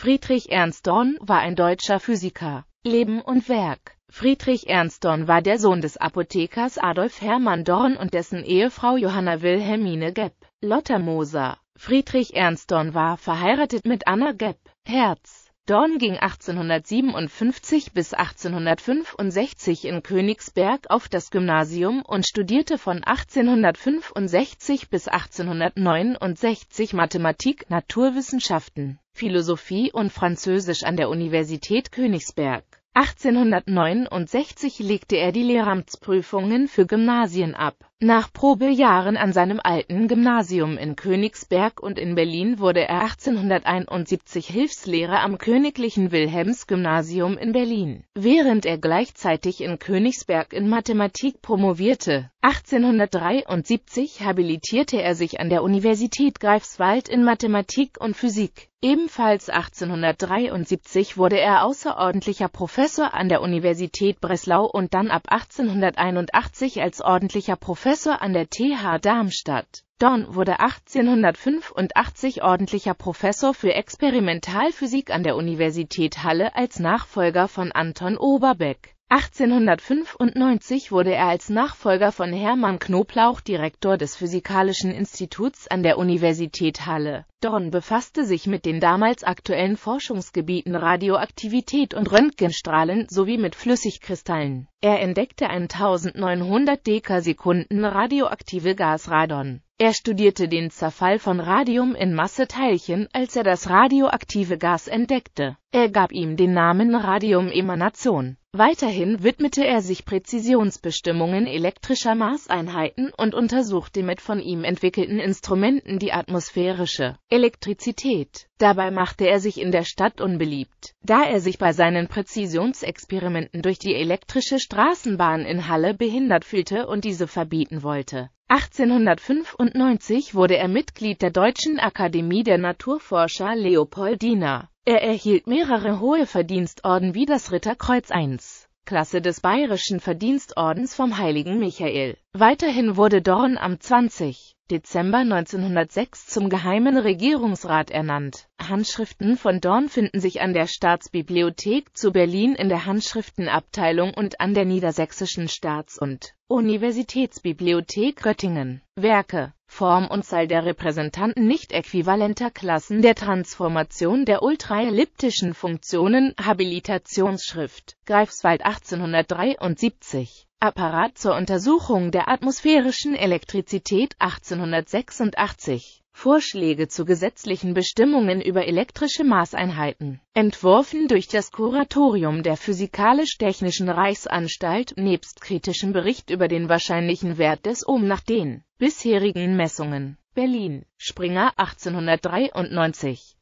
Friedrich Ernst Dorn war ein deutscher Physiker. Leben und Werk Friedrich Ernst Dorn war der Sohn des Apothekers Adolf Hermann Dorn und dessen Ehefrau Johanna Wilhelmine Gepp. Lotta Moser Friedrich Ernst Dorn war verheiratet mit Anna Gepp. Herz Dorn ging 1857 bis 1865 in Königsberg auf das Gymnasium und studierte von 1865 bis 1869 Mathematik, Naturwissenschaften, Philosophie und Französisch an der Universität Königsberg. 1869 legte er die Lehramtsprüfungen für Gymnasien ab nach Probejahren an seinem alten Gymnasium in Königsberg und in Berlin wurde er 1871 Hilfslehrer am Königlichen Wilhelms-Gymnasium in Berlin, während er gleichzeitig in Königsberg in Mathematik promovierte. 1873 habilitierte er sich an der Universität Greifswald in Mathematik und Physik. Ebenfalls 1873 wurde er außerordentlicher Professor an der Universität Breslau und dann ab 1881 als ordentlicher Professor Professor an der TH Darmstadt. Dorn wurde 1885 ordentlicher Professor für Experimentalphysik an der Universität Halle als Nachfolger von Anton Oberbeck. 1895 wurde er als Nachfolger von Hermann Knoblauch Direktor des Physikalischen Instituts an der Universität Halle. Dorn befasste sich mit den damals aktuellen Forschungsgebieten Radioaktivität und Röntgenstrahlen sowie mit Flüssigkristallen. Er entdeckte ein 1900 Dekasekunden radioaktive Gas Radon er studierte den Zerfall von Radium in Masseteilchen, als er das radioaktive Gas entdeckte. Er gab ihm den Namen Radiumemanation. Weiterhin widmete er sich Präzisionsbestimmungen elektrischer Maßeinheiten und untersuchte mit von ihm entwickelten Instrumenten die atmosphärische Elektrizität. Dabei machte er sich in der Stadt unbeliebt, da er sich bei seinen Präzisionsexperimenten durch die elektrische Straßenbahn in Halle behindert fühlte und diese verbieten wollte. 1895 wurde er Mitglied der Deutschen Akademie der Naturforscher Leopoldina. Er erhielt mehrere hohe Verdienstorden wie das Ritterkreuz I. Klasse des Bayerischen Verdienstordens vom Heiligen Michael. Weiterhin wurde Dorn am 20. Dezember 1906 zum Geheimen Regierungsrat ernannt der Handschriften von Dorn finden sich an der Staatsbibliothek zu Berlin in der Handschriftenabteilung und an der Niedersächsischen Staats- und Universitätsbibliothek Göttingen. Werke, Form und Zahl der Repräsentanten nicht äquivalenter Klassen der Transformation der ultraelliptischen Funktionen Habilitationsschrift Greifswald 1873 Apparat zur Untersuchung der atmosphärischen Elektrizität 1886 Vorschläge zu gesetzlichen Bestimmungen über elektrische Maßeinheiten, entworfen durch das Kuratorium der Physikalisch-Technischen Reichsanstalt nebst kritischem Bericht über den wahrscheinlichen Wert des Ohm nach den bisherigen Messungen. Berlin, Springer 1893